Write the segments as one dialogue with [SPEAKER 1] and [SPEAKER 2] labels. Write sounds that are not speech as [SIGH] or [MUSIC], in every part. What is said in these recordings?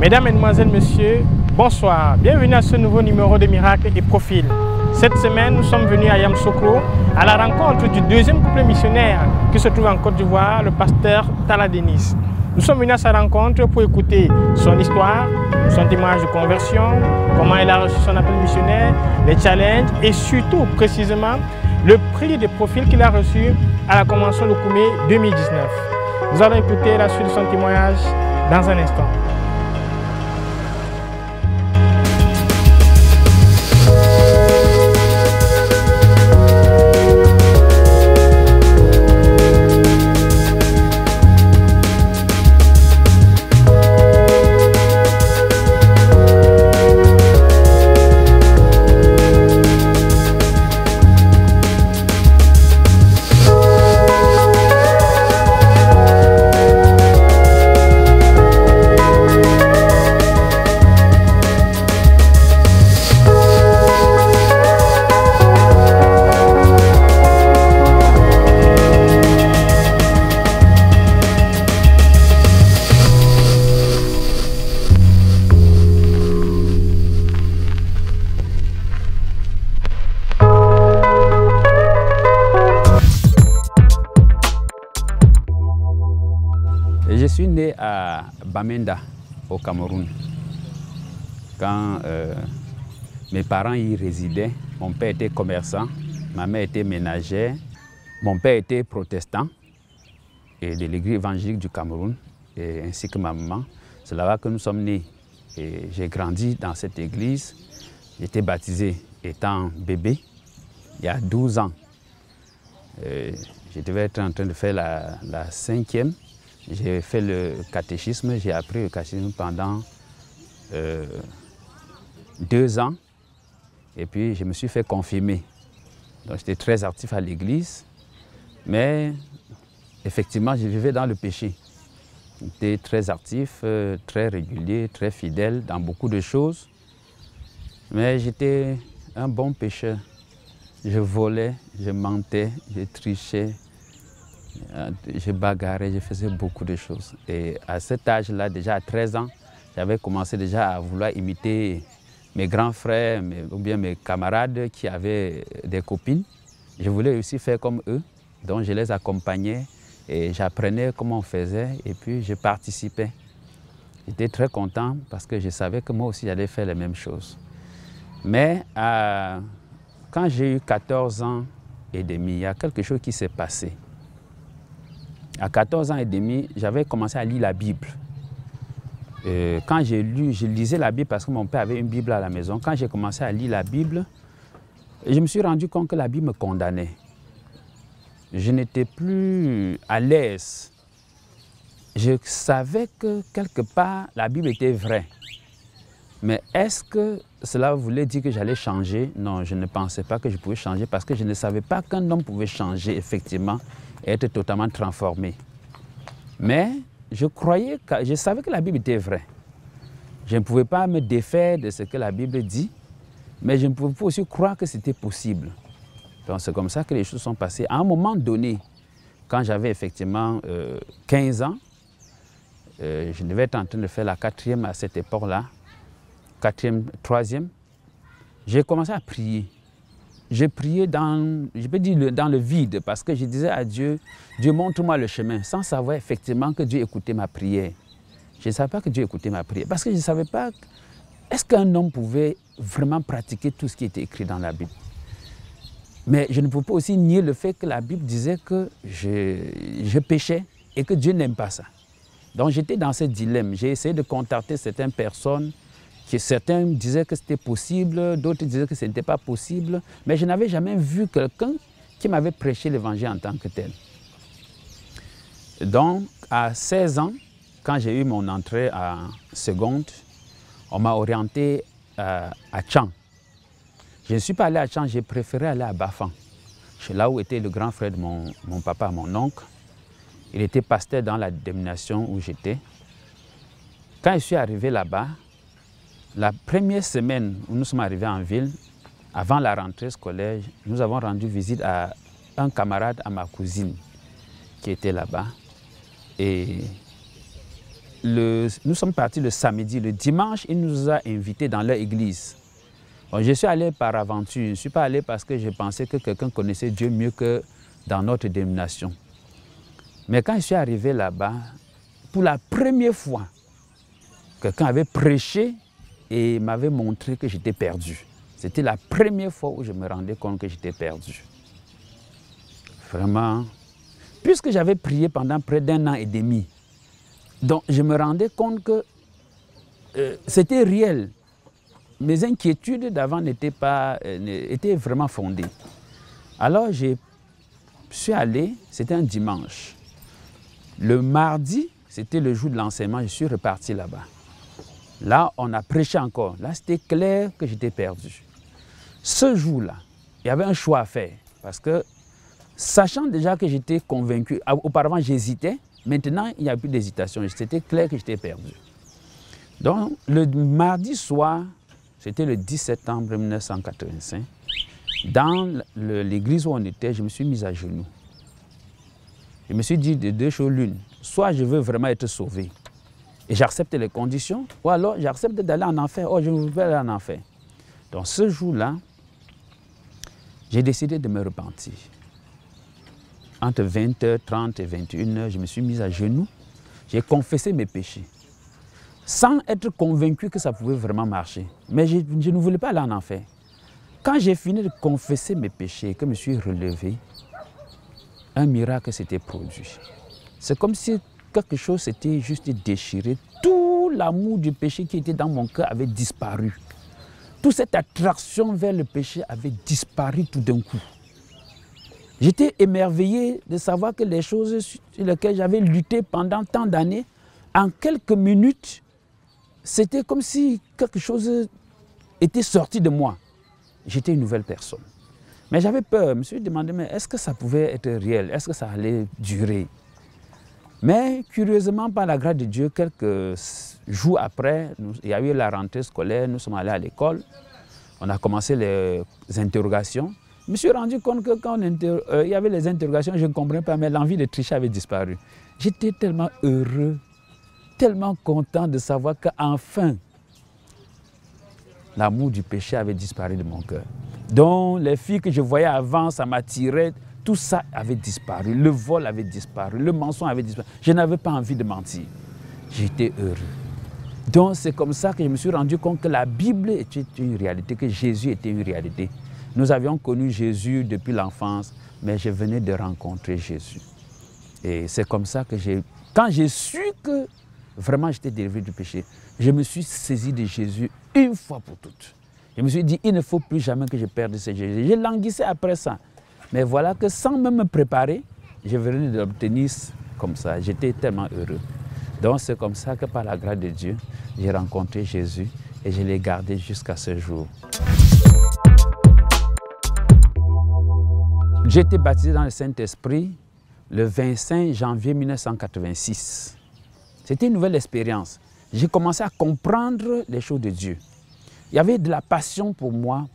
[SPEAKER 1] Mesdames, Mesdemoiselles, Messieurs, bonsoir. Bienvenue à ce nouveau numéro de Miracles et Profils. Cette semaine, nous sommes venus à Yamsokro à la rencontre du deuxième couple missionnaire qui se trouve en Côte d'Ivoire, le pasteur Tala Denis. Nous sommes venus à sa rencontre pour écouter son histoire, son témoignage de conversion, comment il a reçu son appel missionnaire, les challenges et surtout, précisément, le prix des profils qu'il a reçu à la Convention de Koumé 2019. Nous allons écouter la suite de son témoignage dans un instant.
[SPEAKER 2] Je suis né à Bamenda, au Cameroun. Quand euh, mes parents y résidaient, mon père était commerçant, ma mère était ménagère, mon père était protestant et de l'église évangélique du Cameroun, ainsi que ma maman. C'est là-bas que nous sommes nés. Et j'ai grandi dans cette église. J'étais baptisé étant bébé, il y a 12 ans. Euh, je devais être en train de faire la cinquième. J'ai fait le catéchisme, j'ai appris le catéchisme pendant euh, deux ans. Et puis, je me suis fait confirmer. j'étais très actif à l'église. Mais, effectivement, je vivais dans le péché. J'étais très actif, euh, très régulier, très fidèle dans beaucoup de choses. Mais j'étais un bon pécheur. Je volais, je mentais, je trichais, euh, je bagarrais, je faisais beaucoup de choses. Et à cet âge-là, déjà à 13 ans, j'avais commencé déjà à vouloir imiter mes grands frères ou bien mes camarades qui avaient des copines. Je voulais aussi faire comme eux, donc je les accompagnais et j'apprenais comment on faisait et puis je participais. J'étais très content parce que je savais que moi aussi j'allais faire les mêmes choses. Mais euh, quand j'ai eu 14 ans et demi, il y a quelque chose qui s'est passé. À 14 ans et demi, j'avais commencé à lire la Bible. quand j'ai lu, je lisais la Bible parce que mon père avait une Bible à la maison. Quand j'ai commencé à lire la Bible, je me suis rendu compte que la Bible me condamnait. Je n'étais plus à l'aise. Je savais que quelque part, la Bible était vraie. Mais est-ce que cela voulait dire que j'allais changer Non, je ne pensais pas que je pouvais changer parce que je ne savais pas qu'un homme pouvait changer effectivement être totalement transformé. Mais je croyais, que, je savais que la Bible était vraie. Je ne pouvais pas me défaire de ce que la Bible dit, mais je ne pouvais pas aussi croire que c'était possible. Donc c'est comme ça que les choses sont passées. À un moment donné, quand j'avais effectivement 15 euh, ans, euh, je devais être en train de faire la quatrième à cette époque-là, quatrième, troisième, j'ai commencé à prier j'ai prié dans, je peux dire, dans le vide, parce que je disais à Dieu, Dieu montre-moi le chemin, sans savoir effectivement que Dieu écoutait ma prière. Je ne savais pas que Dieu écoutait ma prière, parce que je ne savais pas, est-ce qu'un homme pouvait vraiment pratiquer tout ce qui était écrit dans la Bible Mais je ne peux pas aussi nier le fait que la Bible disait que je, je péchais et que Dieu n'aime pas ça. Donc j'étais dans ce dilemme, j'ai essayé de contacter certaines personnes certains disaient que c'était possible, d'autres disaient que ce n'était pas possible, mais je n'avais jamais vu quelqu'un qui m'avait prêché l'évangile en tant que tel. Donc, à 16 ans, quand j'ai eu mon entrée à seconde, on m'a orienté euh, à Tchang. Je ne suis pas allé à Tchang, j'ai préféré aller à Bafan. C'est là où était le grand frère de mon, papa, mon oncle. Il était pasteur dans la dénomination où j'étais. Quand je suis arrivé là-bas, la première semaine où nous sommes arrivés en ville, avant la rentrée collège, nous avons rendu visite à un camarade, à ma cousine, qui était là-bas. Et nous sommes partis le samedi. Le dimanche, il nous a invités dans leur église. je suis allé par aventure. Je ne suis pas allé parce que je pensais que quelqu'un connaissait Dieu mieux que dans notre dénomination. Mais quand je suis arrivé là-bas, pour la première fois, quelqu'un avait prêché et m'avait montré que j'étais perdu. C'était la première fois où je me rendais compte que j'étais perdu. Vraiment. Puisque j'avais prié pendant près d'un an et demi, donc je me rendais compte que euh, c'était réel. Mes inquiétudes d'avant n'étaient pas, euh, étaient vraiment fondées. Alors je suis allé, c'était un dimanche. Le mardi, c'était le jour de l'enseignement, je suis reparti là-bas. Là, on a prêché encore. Là, c'était clair que j'étais perdu. Ce jour-là, il y avait un choix à faire. Parce que, sachant déjà que j'étais convaincu, auparavant j'hésitais, maintenant il n'y a plus d'hésitation. C'était clair que j'étais perdu. Donc, le mardi soir, c'était le 10 septembre 1985, dans l'église où on était, je me suis mis à genoux. Je me suis dit de deux choses l'une. Soit je veux vraiment être sauvé, et j'accepte les conditions, ou alors j'accepte d'aller en enfer, oh, je pas aller en enfer. Donc ce jour-là, j'ai décidé de me repentir. Entre 20h30 et 21h, je me suis mis à genoux, j'ai confessé mes péchés, sans être convaincu que ça pouvait vraiment marcher. Mais je, je ne voulais pas aller en enfer. Quand j'ai fini de confesser mes péchés et que je me suis relevé, un miracle s'était produit. C'est comme si quelque chose s'était juste déchiré. Tout l'amour du péché qui était dans mon cœur avait disparu. Toute cette attraction vers le péché avait disparu tout d'un coup. J'étais émerveillé de savoir que les choses sur lesquelles j'avais lutté pendant tant d'années, en quelques minutes, c'était comme si quelque chose était sorti de moi. J'étais une nouvelle personne. Mais j'avais peur. Je me suis demandé, mais est-ce que ça pouvait être réel Est-ce que ça allait durer mais curieusement, par la grâce de Dieu, quelques jours après, il y a eu la rentrée scolaire, nous sommes allés à l'école, on a commencé les interrogations. Je me suis rendu compte que quand euh, il y avait les interrogations, je ne comprenais pas, mais l'envie de tricher avait disparu. J'étais tellement heureux, tellement content de savoir qu'enfin, l'amour du péché avait disparu de mon cœur. Donc les filles que je voyais avant, ça m'attirait tout ça avait disparu. Le vol avait disparu, le mensonge avait disparu. Je n'avais pas envie de mentir. J'étais heureux. Donc c'est comme ça que je me suis rendu compte que la Bible était une réalité, que Jésus était une réalité. Nous avions connu Jésus depuis l'enfance, mais je venais de rencontrer Jésus. Et c'est comme ça que j'ai... Quand j'ai su que vraiment j'étais délivré du péché, je me suis saisi de Jésus une fois pour toutes. Je me suis dit, il ne faut plus jamais que je perde ce Jésus. Je languissais après ça. Mais voilà que sans même me préparer, je venais de l'obtenir comme ça. J'étais tellement heureux. Donc c'est comme ça que par la grâce de Dieu, j'ai rencontré Jésus et je l'ai gardé jusqu'à ce jour. J'ai été baptisé dans le Saint-Esprit le 25 janvier 1986. C'était une nouvelle expérience. J'ai commencé à comprendre les choses de Dieu. Il y avait de la passion pour moi,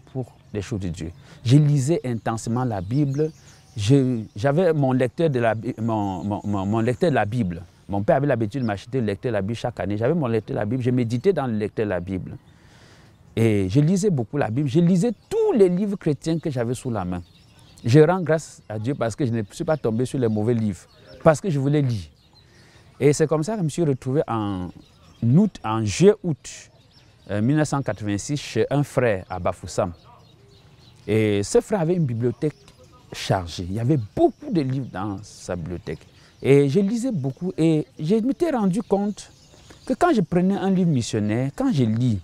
[SPEAKER 2] choses de Dieu. Je lisais intensément la Bible. J'avais mon, lecteur de la, mon, mon lecteur de la Bible. Mon père avait l'habitude de m'acheter le lecteur de la Bible chaque année. J'avais mon lecteur de la Bible. Je méditais dans le lecteur de la Bible. Et je lisais beaucoup la Bible. Je lisais tous les livres chrétiens que j'avais sous la main. Je rends grâce à Dieu parce que je ne suis pas tombé sur les mauvais livres, parce que je voulais lire. Et c'est comme ça que je me suis retrouvé en août, en juillet-août 1986 euh, chez un frère à Bafoussam. Et ce frère avait une bibliothèque chargée. Il y avait beaucoup de livres dans sa bibliothèque. Et je lisais beaucoup et je m'étais rendu compte que quand je prenais un livre missionnaire, quand je lis,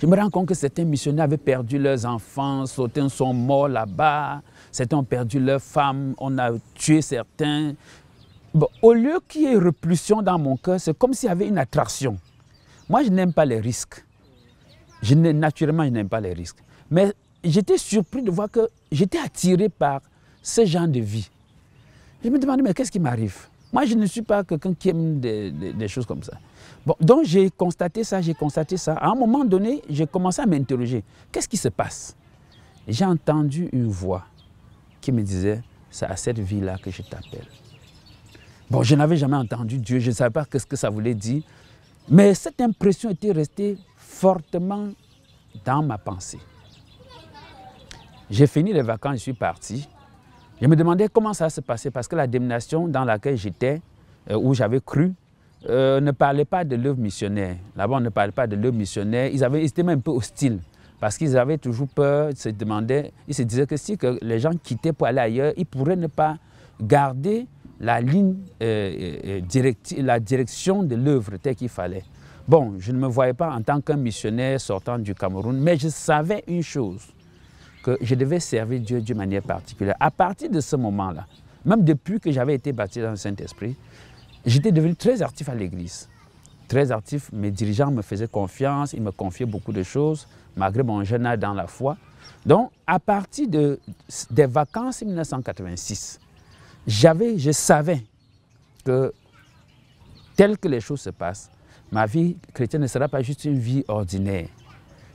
[SPEAKER 2] je me rends compte que certains missionnaires avaient perdu leurs enfants, certains sont morts là-bas, certains ont perdu leurs femmes, on a tué certains. au lieu qu'il y ait repulsion dans mon cœur, c'est comme s'il y avait une attraction. Moi, je n'aime pas les risques. Je naturellement, je n'aime pas les risques. Mais j'étais surpris de voir que j'étais attiré par ce genre de vie. Je me demandais, mais qu'est-ce qui m'arrive Moi, je ne suis pas quelqu'un qui aime des, choses comme ça. donc j'ai constaté ça, j'ai constaté ça. À un moment donné, j'ai commencé à m'interroger. Qu'est-ce qui se passe J'ai entendu une voix qui me disait, c'est à cette vie-là que je t'appelle. Bon, je n'avais jamais entendu Dieu, je ne savais pas ce que ça voulait dire. Mais cette impression était restée fortement dans ma pensée. J'ai fini les vacances, je suis parti. Je me demandais comment ça se passait parce que la dénomination dans laquelle j'étais, euh, où j'avais cru, euh, ne parlait pas de l'œuvre missionnaire. Là-bas, on ne parlait pas de l'œuvre missionnaire. Ils, étaient même un peu hostiles parce qu'ils avaient toujours peur. Ils se demandaient, ils se disaient que si que les gens quittaient pour aller ailleurs, ils pourraient ne pas garder la ligne, euh, la direction de l'œuvre telle qu'il fallait. Bon, je ne me voyais pas en tant qu'un missionnaire sortant du Cameroun, mais je savais une chose que je devais servir Dieu d'une manière particulière. À partir de ce moment-là, même depuis que j'avais été baptisé dans le Saint-Esprit, j'étais devenu très actif à l'Église. Très actif, mes dirigeants me faisaient confiance, ils me confiaient beaucoup de choses, malgré mon jeune âge dans la foi. Donc, à partir de, des vacances 1986, j'avais, je savais que, tel que les choses se passent, ma vie chrétienne ne sera pas juste une vie ordinaire.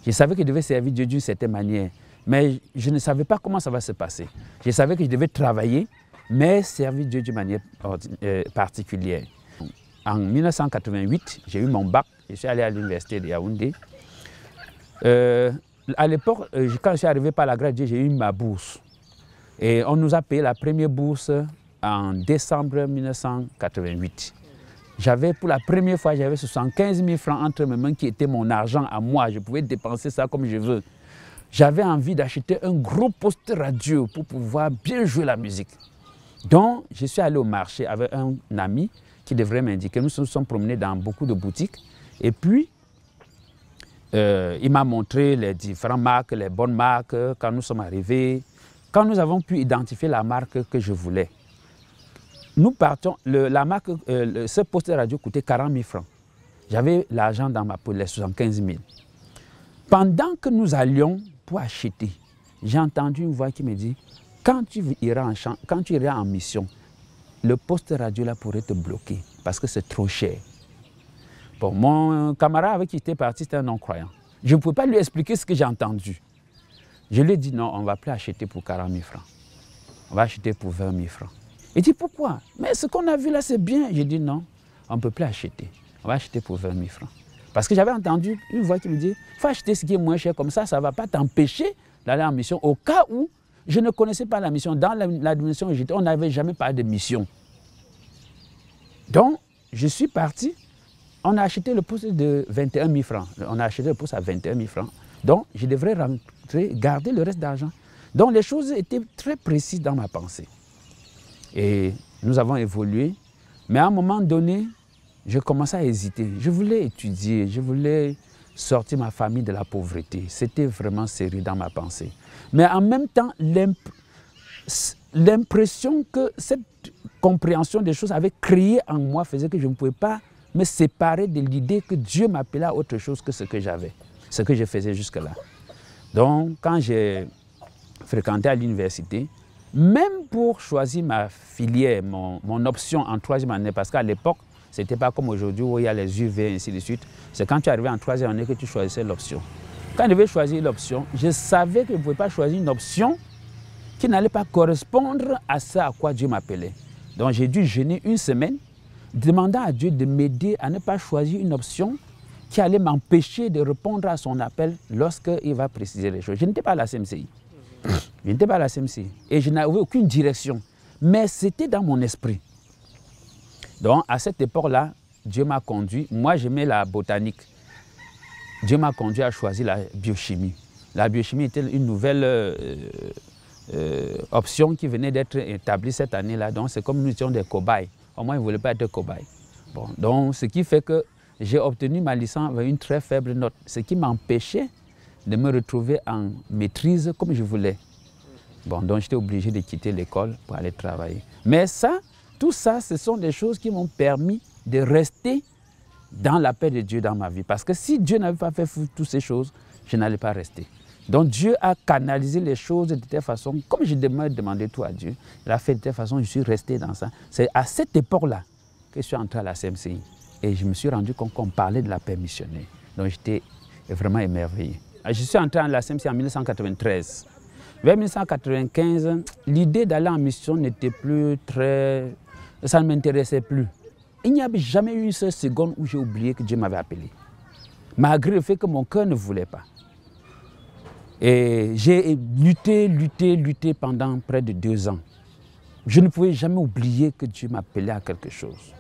[SPEAKER 2] Je savais que je devais servir Dieu d'une certaine manière. Mais je ne savais pas comment ça va se passer. Je savais que je devais travailler, mais servir Dieu d'une manière euh, particulière. En 1988, j'ai eu mon bac, je suis allé à l'université de Yaoundé. Euh, à l'époque, euh, quand je suis arrivé par la grâce Dieu, j'ai eu ma bourse. Et on nous a payé la première bourse en décembre 1988. J'avais pour la première fois, j'avais 75 000 francs entre mes mains qui étaient mon argent à moi. Je pouvais dépenser ça comme je veux j'avais envie d'acheter un gros poste radio pour pouvoir bien jouer la musique. Donc, je suis allé au marché avec un ami qui devrait m'indiquer. Nous nous sommes promenés dans beaucoup de boutiques. Et puis, euh, il m'a montré les différentes marques, les bonnes marques, euh, quand nous sommes arrivés. Quand nous avons pu identifier la marque que je voulais, nous partons, la marque, euh, ce poste radio coûtait 40 000 francs. J'avais l'argent dans ma poche, les 75 000. Pendant que nous allions pour acheter, j'ai entendu une voix qui me dit, quand tu iras en, quand tu iras en mission, le poste radio là pourrait te bloquer parce que c'est trop cher. Bon, mon camarade avec qui j'étais parti, c'était un non-croyant. Je ne pouvais pas lui expliquer ce que j'ai entendu. Je lui ai dit non, on ne va plus acheter pour 40 000 francs. On va acheter pour 20 000 francs. Il dit pourquoi Mais ce qu'on a vu là, c'est bien. J'ai dit non, on ne peut plus acheter. On va acheter pour 20 000 francs. Parce que j'avais entendu une voix qui me dit, faut acheter ce qui est moins cher, comme ça, ça ne va pas t'empêcher d'aller en mission. Au cas où, je ne connaissais pas la mission. Dans la, la dimension où j'étais, on n'avait jamais parlé de mission. Donc, je suis parti. On a acheté le poste de 21 000 francs. On a acheté le poste à 21 000 francs. Donc, je devrais rentrer, garder le reste d'argent. Donc, les choses étaient très précises dans ma pensée. Et nous avons évolué. Mais à un moment donné, je commençais à hésiter. Je voulais étudier, je voulais sortir ma famille de la pauvreté. C'était vraiment sérieux dans ma pensée. Mais en même temps, l'impression que cette compréhension des choses avait créée en moi faisait que je ne pouvais pas me séparer de l'idée que Dieu m'appelait à autre chose que ce que j'avais, ce que je faisais jusque-là. Donc, quand j'ai fréquenté à l'université, même pour choisir ma filière, mon, mon option en troisième année, parce qu'à l'époque, n'était pas comme aujourd'hui où il y a les UV et ainsi de suite. C'est quand tu arrivais en troisième année que tu choisissais l'option. Quand je devais choisir l'option, je savais que je ne pouvais pas choisir une option qui n'allait pas correspondre à ce à quoi Dieu m'appelait. Donc j'ai dû gêner une semaine, demandant à Dieu de m'aider à ne pas choisir une option qui allait m'empêcher de répondre à son appel lorsqu'il va préciser les choses. Je n'étais pas à la CMCI. Je n'étais pas à la CMCI et je n'avais aucune direction. Mais c'était dans mon esprit. Donc, à cette époque-là, Dieu m'a conduit. Moi, j'aimais la botanique. Dieu m'a conduit à choisir la biochimie. La biochimie était une nouvelle euh, euh, option qui venait d'être établie cette année-là. Donc, c'est comme nous étions des cobayes. Au moins, ils ne voulaient pas être cobayes. Bon, donc, ce qui fait que j'ai obtenu ma licence avec une très faible note, ce qui m'empêchait de me retrouver en maîtrise comme je voulais. Bon, donc j'étais obligé de quitter l'école pour aller travailler. Mais ça, tout ça, ce sont des choses qui m'ont permis de rester dans la paix de Dieu dans ma vie. Parce que si Dieu n'avait pas fait toutes ces choses, je n'allais pas rester. Donc Dieu a canalisé les choses de telle façon, comme je demandais, demandé tout à Dieu, il a fait de telle façon, je suis resté dans ça. C'est à cette époque-là que je suis entré à la CMCI. Et je me suis rendu compte qu'on parlait de la paix missionnaire. Donc j'étais vraiment émerveillé. Ah, je suis entré à la CMCI en 1993. Vers 1995, l'idée d'aller en mission n'était plus très ça ne m'intéressait plus. Il n'y avait jamais eu une seule seconde où j'ai oublié que Dieu m'avait appelé. Malgré le fait que mon cœur ne voulait pas. Et j'ai lutté, lutté, lutté pendant près de deux ans. Je ne pouvais jamais oublier que Dieu m'appelait à quelque chose.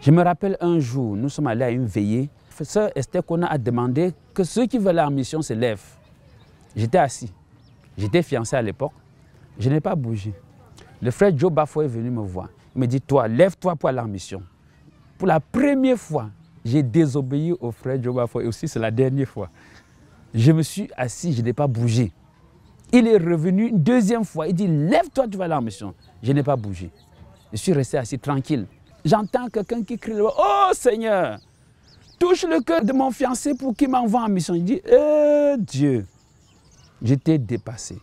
[SPEAKER 2] Je me rappelle un jour, nous sommes allés à une veillée. Sœur Esther Kona a demandé que ceux qui veulent la mission se lèvent. J'étais assis. J'étais fiancé à l'époque. Je n'ai pas bougé. Le frère Joe Bafo est venu me voir me dit, toi, lève-toi pour en mission. Pour la première fois, j'ai désobéi au frère Jobafo et aussi c'est la dernière fois. Je me suis assis, je n'ai pas bougé. Il est revenu une deuxième fois, il dit, lève-toi, tu vas aller en mission. Je n'ai pas bougé. Je suis resté assis tranquille. J'entends quelqu'un qui crie, oh Seigneur, touche le cœur de mon fiancé pour qu'il m'envoie en mission. Eh je dis, Dieu, j'étais dépassé.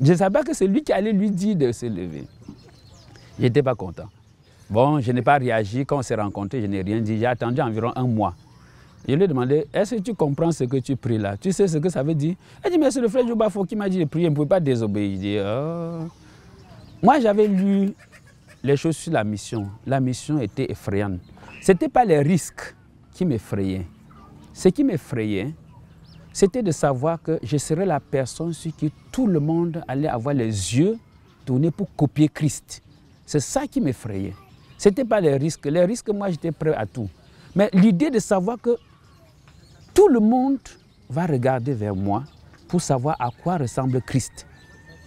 [SPEAKER 2] Je savais que c'est lui qui allait lui dire de se lever. Je n'étais pas content. Bon, je n'ai pas réagi quand on s'est rencontrés, je n'ai rien dit. J'ai attendu environ un mois. Je lui ai demandé, est-ce que tu comprends ce que tu pries là Tu sais ce que ça veut dire Elle dit, mais c'est le frère Joubafo qui m'a dit de prier, je ne pouvais pas désobéir. Oh. Moi, j'avais lu les choses sur la mission. La mission était effrayante. Ce n'était pas les risques qui m'effrayaient. Ce qui m'effrayait, c'était de savoir que je serais la personne sur qui tout le monde allait avoir les yeux tournés pour copier Christ. C'est ça qui m'effrayait. Ce n'était pas les risques. Les risques, moi, j'étais prêt à tout. Mais l'idée de savoir que tout le monde va regarder vers moi pour savoir à quoi ressemble Christ,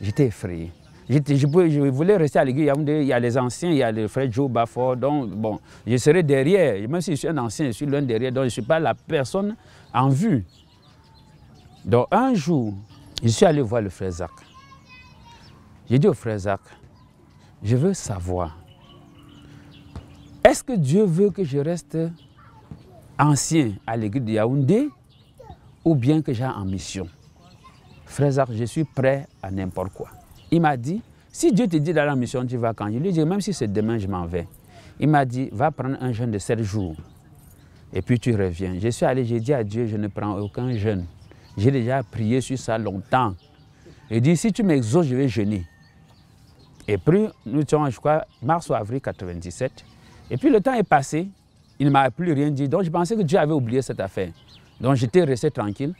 [SPEAKER 2] j'étais effrayé. Je, voulais rester à l'église. Il y a les anciens, il y a le frère Joe Bafford. Donc, bon, je serai derrière. Même si je suis un ancien, je suis l'un derrière. Donc, je ne suis pas la personne en vue. Donc, un jour, je suis allé voir le frère Zach. J'ai dit au frère Zach, je veux savoir, est-ce que Dieu veut que je reste ancien à l'église de Yaoundé ou bien que j'ai en mission Frère je suis prêt à n'importe quoi. Il m'a dit, si Dieu te dit d'aller en mission, tu vas quand Je lui ai dit, même si c'est demain, je m'en vais. Il m'a dit, va prendre un jeûne de 7 jours et puis tu reviens. Je suis allé, j'ai dit à Dieu, je ne prends aucun jeûne. J'ai déjà prié sur ça longtemps. Il dit, si tu m'exauces, je vais jeûner. Et puis, nous étions, je crois, mars ou avril 97. Et puis, le temps est passé. Il ne m'a plus rien dit. Donc, je pensais que Dieu avait oublié cette affaire. Donc, j'étais resté tranquille.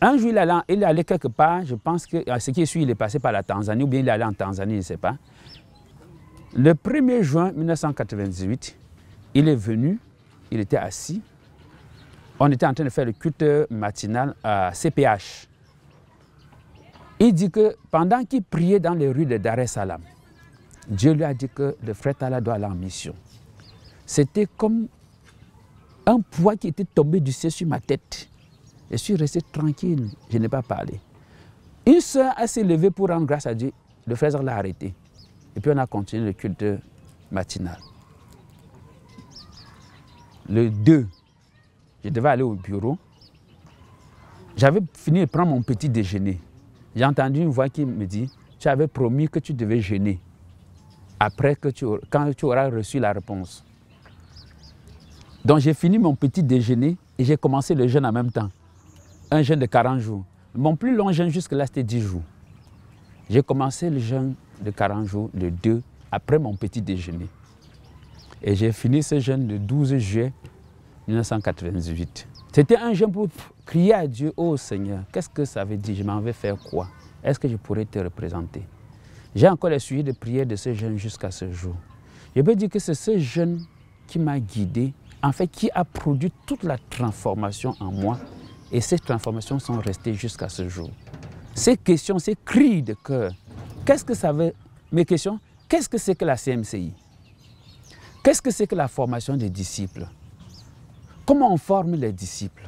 [SPEAKER 2] Un jour, il est allé quelque part, je pense que ce qui est sûr, il est passé par la Tanzanie, ou bien il est allé en Tanzanie, je ne sais pas. Le 1er juin 1998, il est venu, il était assis. On était en train de faire le culte matinal à CPH, il dit que pendant qu'il priait dans les rues de Dar es Salaam, Dieu lui a dit que le frère Tala doit aller en mission. C'était comme un poids qui était tombé du ciel sur ma tête. Je suis resté tranquille, je n'ai pas parlé. Une soeur a s'est levée pour rendre grâce à Dieu. Le frère l'a arrêté. Et puis on a continué le culte matinal. Le 2, je devais aller au bureau. J'avais fini de prendre mon petit déjeuner. J'ai entendu une voix qui me dit, tu avais promis que tu devais jeûner après que tu, quand tu auras reçu la réponse. Donc j'ai fini mon petit déjeuner et j'ai commencé le jeûne en même temps. Un jeûne de 40 jours. Mon plus long jeûne jusque-là, c'était 10 jours. J'ai commencé le jeûne de 40 jours le 2 après mon petit déjeuner. Et j'ai fini ce jeûne le 12 juillet 1998. C'était un jeûne pour Crier à Dieu, ô oh Seigneur, qu'est-ce que ça veut dire Je m'en vais faire quoi Est-ce que je pourrais te représenter J'ai encore les de prière de ce jeune jusqu'à ce jour. Je peux dire que c'est ce jeune qui m'a guidé, en fait, qui a produit toute la transformation en moi. Et ces transformations sont restées jusqu'à ce jour. Ces questions, ces cris de cœur, qu'est-ce que ça veut Mes questions, qu'est-ce que c'est que la CMCI Qu'est-ce que c'est que la formation des disciples Comment on forme les disciples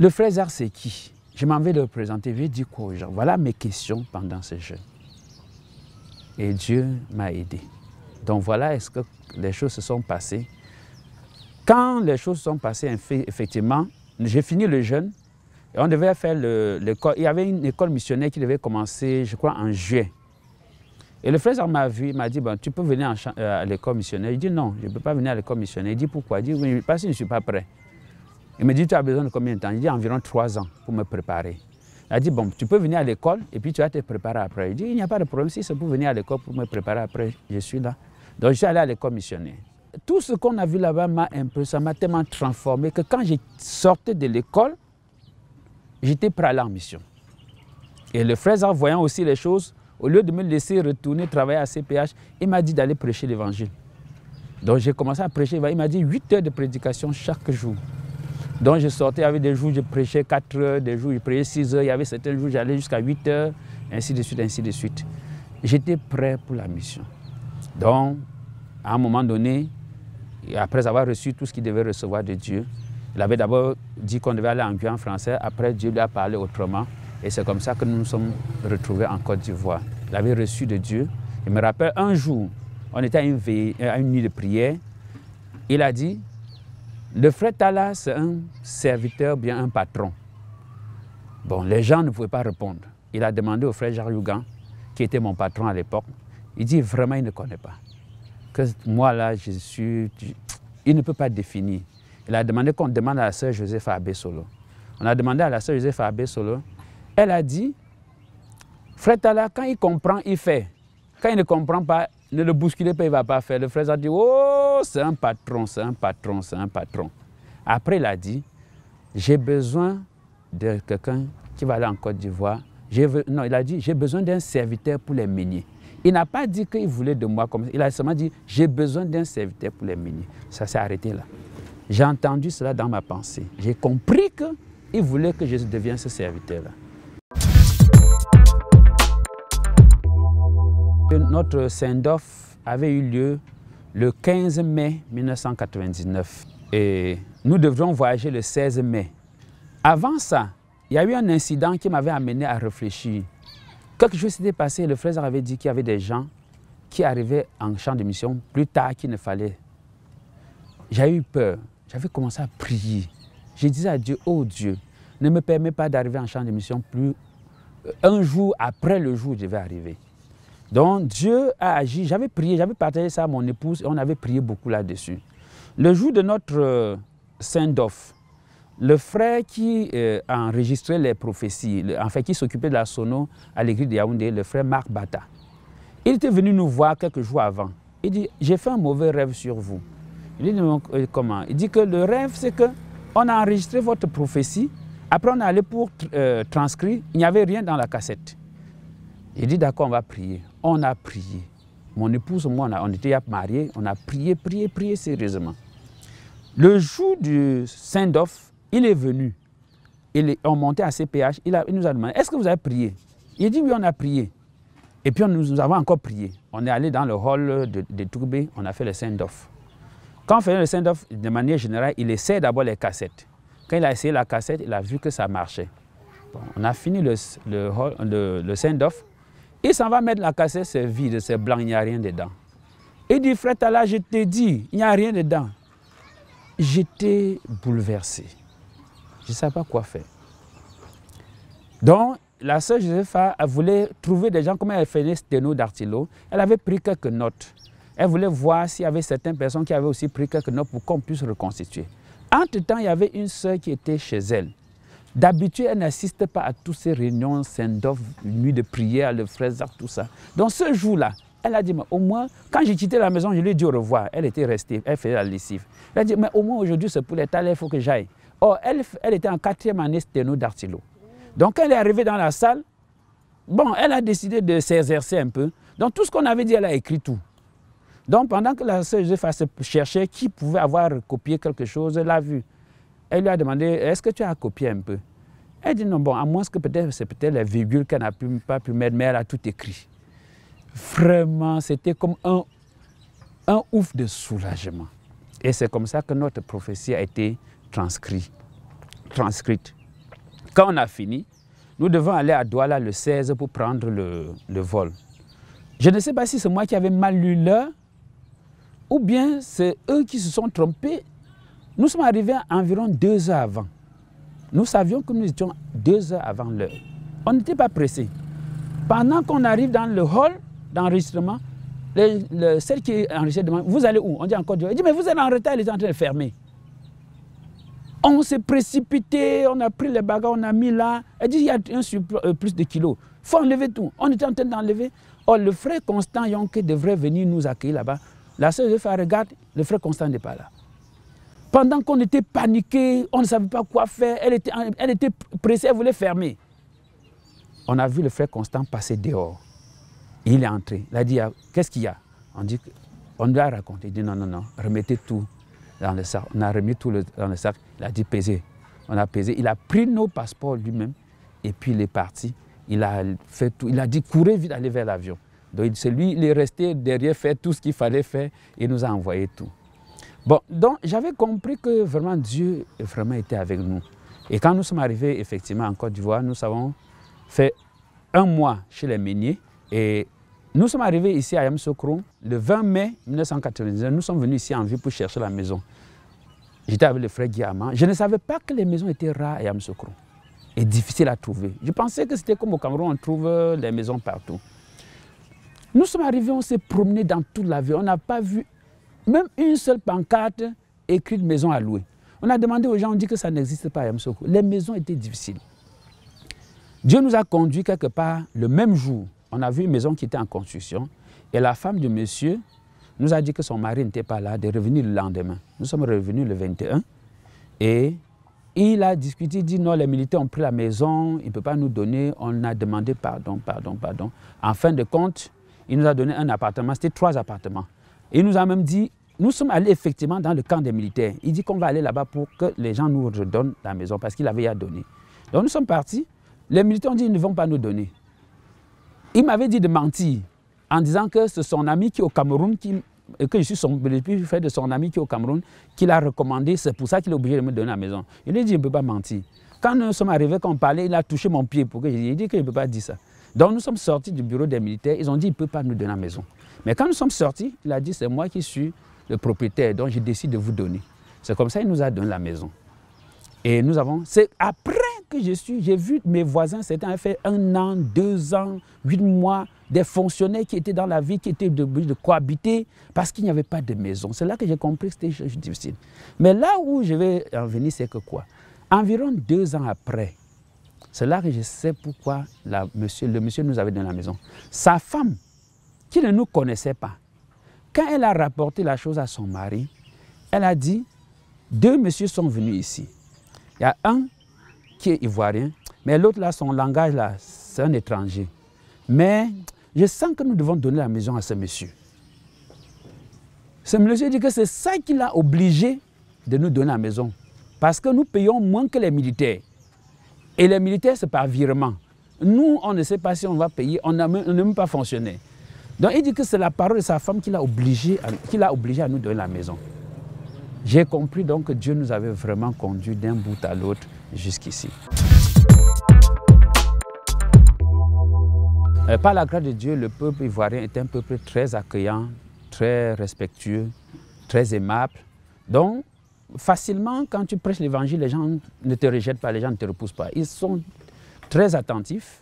[SPEAKER 2] le Frère c'est qui Je m'en vais le présenter, je vais dire quoi aux gens. Voilà mes questions pendant ce jeûne. Et Dieu m'a aidé. Donc voilà est-ce que les choses se sont passées. Quand les choses se sont passées, effectivement, j'ai fini le jeûne. Et on devait faire l'école. Il y avait une école missionnaire qui devait commencer, je crois, en juin. Et le frère m'a vu, il m'a dit, bon, tu peux venir euh, à l'école missionnaire. Il dit, non, je ne peux pas venir à l'école missionnaire. Il dit, pourquoi Il dit, oui, parce que je ne suis pas prêt. Il me dit, tu as besoin de combien de temps Il dit, environ trois ans pour me préparer. Il a dit, bon, tu peux venir à l'école et puis tu vas te préparer après. Il dit, il n'y a pas de problème, si c'est pour venir à l'école pour me préparer après, je suis là. Donc j'ai allé à l'école missionnaire. Tout ce qu'on a vu là-bas m'a un peu, ça m'a tellement transformé que quand j'ai sorti de l'école, j'étais prêt à aller en mission. Et le frère, en voyant aussi les choses, au lieu de me laisser retourner travailler à CPH, il m'a dit d'aller prêcher l'évangile. Donc j'ai commencé à prêcher, il m'a dit 8 heures de prédication chaque jour. Donc je sortais avait des jours, je prêchais 4 heures, des jours, je prêchais 6 heures, il y avait certains jours, j'allais jusqu'à 8 heures, ainsi de suite, ainsi de suite. J'étais prêt pour la mission. Donc, à un moment donné, après avoir reçu tout ce qu'il devait recevoir de Dieu, il avait d'abord dit qu'on devait aller en Guyane français, après Dieu lui a parlé autrement. Et c'est comme ça que nous nous sommes retrouvés en Côte d'Ivoire. Il avait reçu de Dieu. Il me rappelle un jour, on était à une nuit de prière. Il a dit, le frère Tala, c'est un serviteur, bien un patron. Bon, les gens ne pouvaient pas répondre. Il a demandé au frère Jaryugan, qui était mon patron à l'époque, il dit vraiment, il ne connaît pas. Que moi, là, je suis. Il ne peut pas définir. Il a demandé qu'on demande à la sœur Joseph Abbé Solo. On a demandé à la sœur Joseph Abbé Solo. Elle a dit Frère Tala, quand il comprend, il fait. Quand il ne comprend pas, ne le bousculez pas, il ne va pas faire. Le frère a dit, oh, c'est un patron, c'est un patron, c'est un patron. Après, il a dit, j'ai besoin de quelqu'un qui va aller en Côte d'Ivoire. Non, il a dit, j'ai besoin d'un serviteur pour les miniers. Il n'a pas dit qu'il voulait de moi comme ça. Il a seulement dit, j'ai besoin d'un serviteur pour les miniers. Ça s'est arrêté là. J'ai entendu cela dans ma pensée. J'ai compris qu'il voulait que je devienne ce serviteur-là. Notre saint off avait eu lieu le 15 mai 1999 et nous devrons voyager le 16 mai. Avant ça, il y a eu un incident qui m'avait amené à réfléchir. Quelque chose s'était passé, le frère avait dit qu'il y avait des gens qui arrivaient en champ de mission plus tard qu'il ne fallait. J'ai eu peur, j'avais commencé à prier. J'ai dit à Dieu, oh Dieu, ne me permets pas d'arriver en champ de mission plus... Euh, un jour après le jour où je vais arriver. Donc Dieu a agi. J'avais prié, j'avais partagé ça à mon épouse et on avait prié beaucoup là-dessus. Le jour de notre euh, saint off le frère qui a euh, enregistré les prophéties, en fait qui s'occupait de la sono à l'église de Yaoundé, le frère Marc Bata, il était venu nous voir quelques jours avant. Il dit, j'ai fait un mauvais rêve sur vous. Il dit, euh, comment Il dit que le rêve, c'est que on a enregistré votre prophétie, après on est allé pour transcrire, il n'y avait rien dans la cassette. Il dit d'accord, on va prier. On a prié. Mon épouse moi, on, était mariés, on a prié, prié, prié sérieusement. Le jour du Saint-Dof, il est venu. Il est, on montait à CPH, il, a, il nous a demandé, est-ce que vous avez prié Il dit, oui, on a prié. Et puis, on, nous, avons encore prié. On est allé dans le hall de, de on a fait le Saint-Dof. Quand on fait le Saint-Dof, de manière générale, il essaie d'abord les cassettes. Quand il a essayé la cassette, il a vu que ça marchait. on a fini le, le, le, le Saint-Dof. Il s'en va mettre la cassette, c'est vide, c'est blanc, il n'y a rien dedans. Il dit, frère Tala, je t'ai dit, il n'y a rien dedans. J'étais bouleversé. Je ne savais pas quoi faire. Donc, la sœur Josepha voulait trouver des gens, comme elle faisait sténo d'artilo. Elle avait pris quelques notes. Elle voulait voir s'il y avait certaines personnes qui avaient aussi pris quelques notes pour qu'on puisse reconstituer. Entre-temps, il y avait une sœur qui était chez elle. D'habitude, elle n'assiste pas à toutes ces réunions, Saint-Dov, nuit de prière, le frère tout ça. Donc ce jour-là, elle a dit, mais au moins, quand j'ai quitté la maison, je lui ai dit au revoir. Elle était restée, elle faisait la lessive. Elle a dit, mais au moins aujourd'hui, c'est pour les talents, il faut que j'aille. Or, oh, elle, était en quatrième année sténo d'artilo. Donc, elle est arrivée dans la salle. Bon, elle a décidé de s'exercer un peu. Donc, tout ce qu'on avait dit, elle a écrit tout. Donc, pendant que la sœur Joseph cherchait qui pouvait avoir copié quelque chose, elle l'a vu. Elle lui a demandé Est-ce que tu as copié un peu Elle dit Non, bon, à moins que peut-être c'est peut-être les virgules qu'elle n'a pas pu mettre, mais elle a tout écrit. Vraiment, c'était comme un, un ouf de soulagement. Et c'est comme ça que notre prophétie a été transcrite. transcrite. Quand on a fini, nous devons aller à Douala le 16 pour prendre le, le vol. Je ne sais pas si c'est moi qui avais mal lu l'heure ou bien c'est eux qui se sont trompés nous sommes arrivés environ deux heures avant. Nous savions que nous étions deux heures avant l'heure. On n'était pas pressé. Pendant qu'on arrive dans le hall d'enregistrement, le, celle qui est enregistrée demande Vous allez où On dit encore Elle dit Mais vous êtes en retard, ils sont en train de fermer. On s'est précipité, on a pris les bagages, on a mis là. Elle dit Il y a un surplus, euh, plus de kilos. Il faut enlever tout. On était en train d'enlever. Oh le frère Constant Yonke devrait venir nous accueillir là-bas. La soeur de faire Regarde, le frère Constant n'est pas là. Pendant qu'on était paniqué, on ne savait pas quoi faire, elle était, elle était pressée, elle voulait fermer. On a vu le frère Constant passer dehors. Il est entré. Il a dit, ah, qu'est-ce qu'il y a On dit, on lui a raconté. Il dit, non, non, non, remettez tout dans le sac. On a remis tout dans le sac. Il a dit, pesez. On a pesé. Il a pris nos passeports lui-même et puis il est parti. Il a fait tout. Il a dit, courez vite, allez vers l'avion. Donc c'est lui, il est resté derrière, fait tout ce qu'il fallait faire et nous a envoyé tout. Bon, donc j'avais compris que vraiment Dieu vraiment était avec nous. Et quand nous sommes arrivés effectivement en Côte d'Ivoire, nous avons fait un mois chez les meuniers. Et nous sommes arrivés ici à Yamsokro le 20 mai 1999. Nous sommes venus ici en vue pour chercher la maison. J'étais avec le frère Guillaume. Je ne savais pas que les maisons étaient rares à Yamsokro et difficiles à trouver. Je pensais que c'était comme au Cameroun, on trouve euh, les maisons partout. Nous sommes arrivés, on s'est promené dans toute la ville, on n'a pas vu même une seule pancarte écrite maison à louer. On a demandé aux gens, on dit que ça n'existe pas à Yamsoko. Les maisons étaient difficiles. Dieu nous a conduits quelque part le même jour. On a vu une maison qui était en construction et la femme du monsieur nous a dit que son mari n'était pas là, de revenir le lendemain. Nous sommes revenus le 21 et il a discuté, dit non, les militaires ont pris la maison, il ne peut pas nous donner, on a demandé pardon, pardon, pardon. En fin de compte, il nous a donné un appartement, c'était trois appartements il nous a même dit, nous sommes allés effectivement dans le camp des militaires. Il dit qu'on va aller là-bas pour que les gens nous redonnent la maison parce qu'il avait à donner. Donc nous sommes partis. Les militaires ont dit, ils ne vont pas nous donner. Il m'avait dit de mentir en disant que c'est son ami qui est au Cameroun, qui, euh, que je suis son fait de son ami qui est au Cameroun, qu'il l'a recommandé. C'est pour ça qu'il est obligé de me donner la maison. Il lui dit, il ne peut pas mentir. Quand nous sommes arrivés, quand on parlait, il a touché mon pied pour que dit que je ne peux pas dire ça. Donc nous sommes sortis du bureau des militaires, ils ont dit, il ne peut pas nous donner la maison. Mais quand nous sommes sortis, il a dit c'est moi qui suis le propriétaire, donc je décide de vous donner. C'est comme ça qu'il nous a donné la maison. Et nous avons. C'est après que je suis, j'ai vu mes voisins, c'était un fait un an, deux ans, huit mois, des fonctionnaires qui étaient dans la ville, qui étaient obligés de cohabiter parce qu'il n'y avait pas de maison. C'est là que j'ai compris que c'était difficile. Mais là où je vais en venir, c'est que quoi Environ deux ans après, c'est là que je sais pourquoi le monsieur nous avait donné la maison. Sa femme qui ne nous connaissait pas. Quand elle a rapporté la chose à son mari, elle a dit, deux messieurs sont venus ici. Il y a un qui est ivoirien, mais l'autre là, son langage là, c'est un étranger. Mais je sens que nous devons donner la maison à ce monsieur. Ce monsieur dit que c'est ça qui l'a obligé de nous donner la maison. Parce que nous payons moins que les militaires. Et les militaires, c'est par virement. Nous, on ne sait pas si on va payer, on n'a même pas fonctionné. Donc il dit que c'est la parole de sa femme qui l'a obligé, à nous donner la maison. J'ai compris donc que Dieu nous avait vraiment conduits d'un bout à l'autre jusqu'ici. Euh, par la grâce de Dieu, le peuple ivoirien est un peuple très accueillant, très respectueux, très aimable. Donc, facilement, quand tu prêches l'évangile, les gens ne te rejettent pas, les gens ne te repoussent pas. Ils sont très attentifs